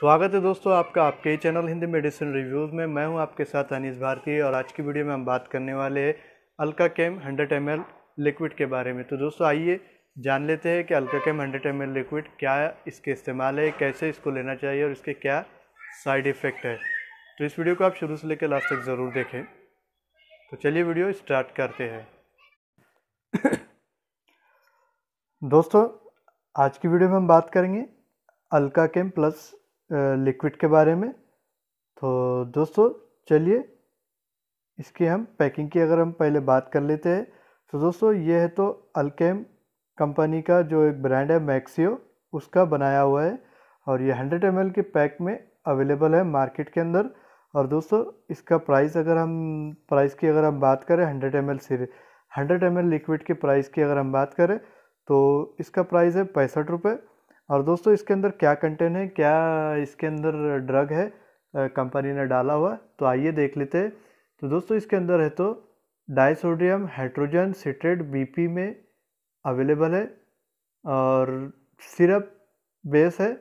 स्वागत है दोस्तों आपका आपके चैनल हिंदी मेडिसिन रिव्यूज़ में मैं हूं आपके साथ अनिस भारती और आज की वीडियो में हम बात करने वाले हैं Alka Chem hundred M liquid के बारे में तो दोस्तों आइए जान लेते हैं कि Alka Chem hundred M liquid क्या इसके इस्तेमाल है कैसे इसको लेना चाहिए और इसके क्या साइड इफ़ेक्ट है तो इस वीडियो को आप शुरू से लेकर लास्ट तक ज़रूर देखें तो चलिए वीडियो स्टार्ट करते हैं दोस्तों आज की वीडियो में हम बात करेंगे अल्का केम प्लस लिक्विड के बारे में तो दोस्तों चलिए इसकी हम पैकिंग की अगर हम पहले बात कर लेते हैं तो दोस्तों ये है तो अल्केम कंपनी का जो एक ब्रांड है मैक्सियो उसका बनाया हुआ है और ये हंड्रेड एम के पैक में अवेलेबल है मार्केट के अंदर और दोस्तों इसका प्राइस अगर हम प्राइस की अगर हम बात करें hundred M L series hundred M liquid के प्राइस की अगर हम बात करें तो इसका प्राइस है पैंसठ रुपये और दोस्तों इसके अंदर क्या कंटेंट है क्या इसके अंदर ड्रग है कंपनी ने डाला हुआ तो आइए देख लेते हैं तो दोस्तों इसके अंदर है तो डाइसोडियम हाइड्रोजन सिट्रेट बीपी में अवेलेबल है और सिरप बेस है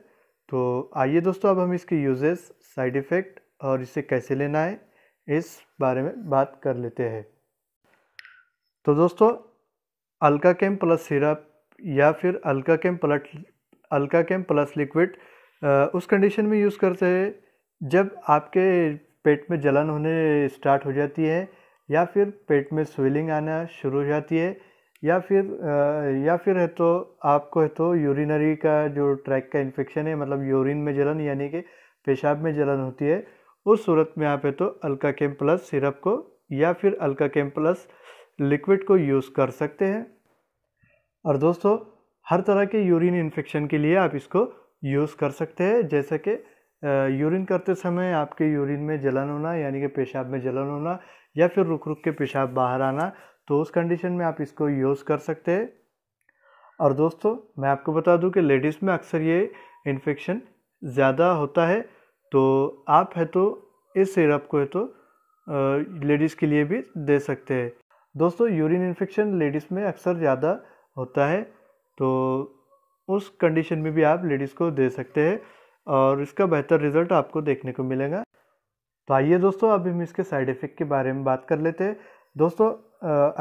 तो आइए दोस्तों अब हम इसके यूजेस साइड इफ़ेक्ट और इसे कैसे लेना है इस बारे में बात कर लेते हैं तो दोस्तों अल्का केम प्लस सिरप या फिर Alka Chem plus Alka Chem plus liquid उस कंडीशन में यूज़ करते हैं जब आपके पेट में जलन होने स्टार्ट हो जाती है या फिर पेट में स्वेलिंग आना शुरू हो जाती है या फिर या फिर है तो आपको है तो यूरिनरी का जो ट्रैक का इन्फेक्शन है मतलब यूरिन में जलन यानी कि पेशाब में जलन होती है उस सूरत में आप है तो अल्का केम प्लस सिरप को या फिर अल्का केम प्लस लिक्विड को यूज़ कर सकते हैं और दोस्तों हर तरह के यूरिन इन्फेक्शन के लिए आप इसको यूज़ कर सकते हैं जैसे कि यूरिन करते समय आपके यूरिन में जलन होना यानी कि पेशाब में जलन होना या फिर रुक रुक के पेशाब बाहर आना तो उस कंडीशन में आप इसको यूज़ कर सकते हैं और दोस्तों मैं आपको बता दूं कि लेडीज़ में अक्सर ये इन्फेक्शन ज़्यादा होता है तो आप है तो इस सिरप को है तो लेडीज़ के लिए भी दे सकते हैं दोस्तों यूरिन इन्फेक्शन लेडीज़ में अक्सर ज़्यादा होता है तो उस कंडीशन में भी आप लेडीज़ को दे सकते हैं और इसका बेहतर रिज़ल्ट आपको देखने को मिलेगा तो आइए दोस्तों अब हम इसके साइड इफ़ेक्ट के बारे में बात कर लेते हैं दोस्तों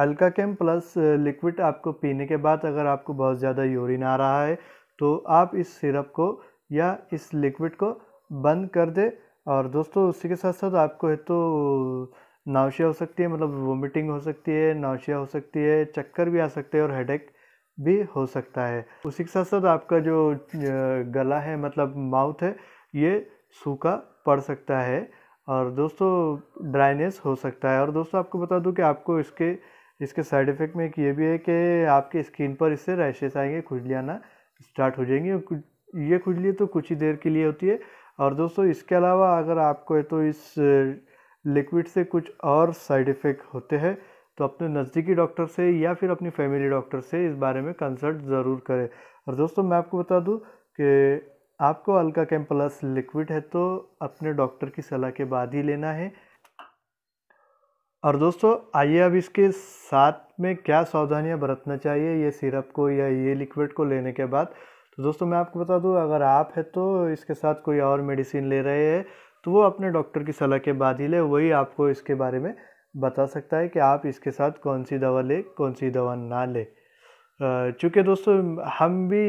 अल्का कैम प्लस लिक्विड आपको पीने के बाद अगर आपको बहुत ज़्यादा यूरिन आ रहा है तो आप इस सिरप को या इस लिक्विड को बंद कर दे और दोस्तों उसी के साथ साथ आपको है तो नावशिया हो सकती है मतलब वोमिटिंग हो सकती है नौशिया हो सकती है चक्कर भी आ सकते हैं और हेडेक भी हो सकता है उसी के साथ साथ आपका जो गला है मतलब माउथ है ये सूखा पड़ सकता है और दोस्तों ड्राइनेस हो सकता है और दोस्तों आपको बता दूं कि आपको इसके इसके साइड इफ़ेक्ट में एक ये भी है कि आपके स्किन पर इससे रैशेस आएंगे खुजली आना स्टार्ट हो जाएंगी ये खुजली तो कुछ ही देर के लिए होती है और दोस्तों इसके अलावा अगर आपको तो इस लिक्विड से कुछ और साइड इफ़ेक्ट होते हैं तो अपने नज़दीकी डॉक्टर से या फिर अपनी फैमिली डॉक्टर से इस बारे में कंसल्ट ज़रूर करें और दोस्तों मैं आपको बता दूं कि आपको अल्का कैम प्लस लिक्विड है तो अपने डॉक्टर की सलाह के बाद ही लेना है और दोस्तों आइए अब इसके साथ में क्या सावधानियां बरतना चाहिए ये सिरप को या ये लिक्विड को लेने के बाद तो दोस्तों मैं आपको बता दूं अगर आप है तो इसके साथ कोई और मेडिसिन ले रहे हैं तो वो अपने डॉक्टर की सलाह के बाद ही ले वही आपको इसके बारे में बता सकता है कि आप इसके साथ कौन सी दवा लें कौन सी दवा ना लें चूँकि दोस्तों हम भी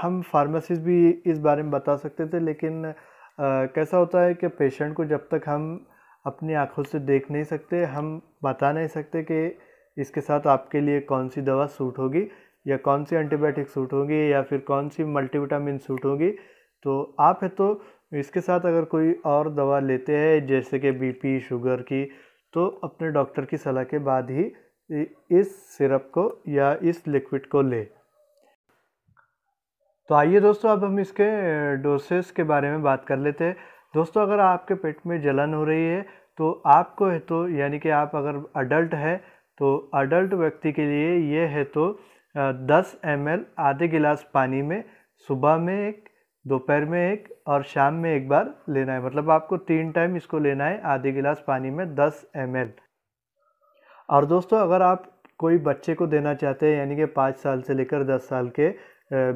हम फार्मासिस्ट भी इस बारे में बता सकते थे लेकिन आ, कैसा होता है कि पेशेंट को जब तक हम अपनी आंखों से देख नहीं सकते हम बता नहीं सकते कि इसके साथ आपके लिए कौन सी दवा सूट होगी या कौन सी एंटीबायोटिक सूट होगी या फिर कौन सी मल्टीविटामिन सूट होगी तो आप है तो इसके साथ अगर कोई और दवा लेते हैं जैसे कि बीपी शुगर की तो अपने डॉक्टर की सलाह के बाद ही इस सिरप को या इस लिक्विड को ले तो आइए दोस्तों अब हम इसके डोसेस के बारे में बात कर लेते हैं दोस्तों अगर आपके पेट में जलन हो रही है तो आपको है तो यानी कि आप अगर अडल्ट है तो अडल्ट व्यक्ति के लिए ये है तो दस एम आधे गिलास पानी में सुबह में एक दोपहर में एक और शाम में एक बार लेना है मतलब आपको तीन टाइम इसको लेना है आधे गिलास पानी में 10 एम और दोस्तों अगर आप कोई बच्चे को देना चाहते हैं यानी कि पाँच साल से लेकर दस साल के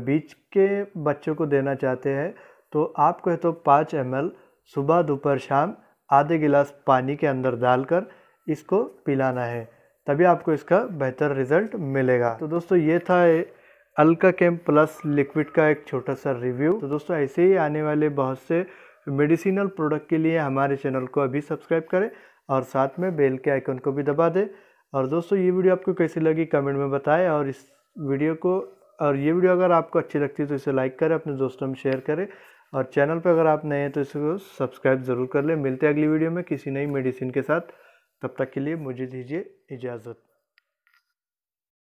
बीच के बच्चों को देना चाहते हैं तो आप कहे तो पाँच एम सुबह दोपहर शाम आधे गिलास पानी के अंदर डालकर इसको पिलाना है तभी आपको इसका बेहतर रिज़ल्ट मिलेगा तो दोस्तों ये था अल्का केम प्लस लिक्विड का एक छोटा सा रिव्यू तो दोस्तों ऐसे ही आने वाले बहुत से मेडिसिनल प्रोडक्ट के लिए हमारे चैनल को अभी सब्सक्राइब करें और साथ में बेल के आइकन को भी दबा दें और दोस्तों ये वीडियो आपको कैसी लगी कमेंट में बताएं और इस वीडियो को और ये वीडियो अगर आपको अच्छी लगती है तो इसे लाइक करें अपने दोस्तों में शेयर करें और चैनल पर अगर आप नए हैं तो इसको सब्सक्राइब ज़रूर कर लें मिलते हैं अगली वीडियो में किसी नई मेडिसिन के साथ तब तक के लिए मुझे दीजिए इजाज़त